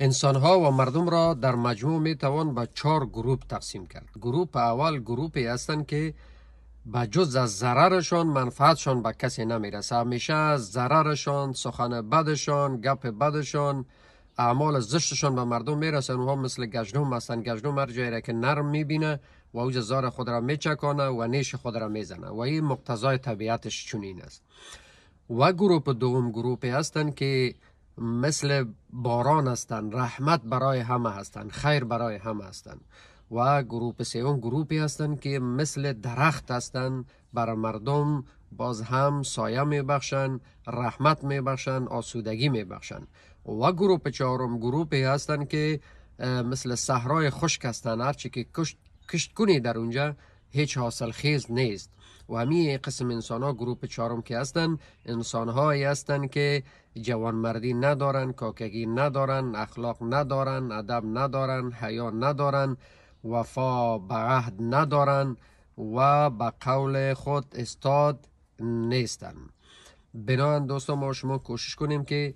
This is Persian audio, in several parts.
انسان ها و مردم را در مجموع می توان به چهار گروه تقسیم کرد گروه اول گروهی هستند که به جز از ضررشان منفعتشان به کسی نمیرسه همیشه از ضررشان سخن بدشان گپ بدشان اعمال زشتشان به مردم میرسن اونها مثل گجنوم هستند گجنوم هر جایی را که نرم میبینه و او زار خود را میچکانه و نیش خود را میزنه و این مقتضای طبیعتش چنین است و گروپ دوم گروهی هستند که مثل باران هستند رحمت برای همه هستند خیر برای همه هستند و گروپ سیون گروپی هستند که مثل درخت هستند بر مردم باز هم سایه می بخشن، رحمت می بخشن، آسودگی می بخشن. و گروپ چهارم گروپی هستند که مثل صحرای خشک هستند هرچی که کشت, کشت کنی در اونجا هیچ حاصل خیز نیست و همی قسم انسان ها گروپ چهارم که هستند انسان هایی هستند که جوانمردی ندارن کاکگی ندارن اخلاق ندارن ادب ندارن حیا ندارن وفا به عهد ندارن و به قول خود استاد نیستن بنابراین دوستان ما شما کوشش کنیم که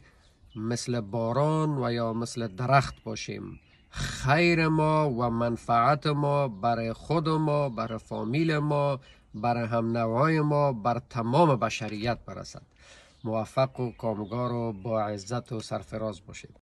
مثل باران و یا مثل درخت باشیم خیر ما و منفعت ما برای خود ما برای فامیل ما برای هم نوای ما بر تمام بشریت برسد موفق و کامگار و با عزت و سرفراز باشید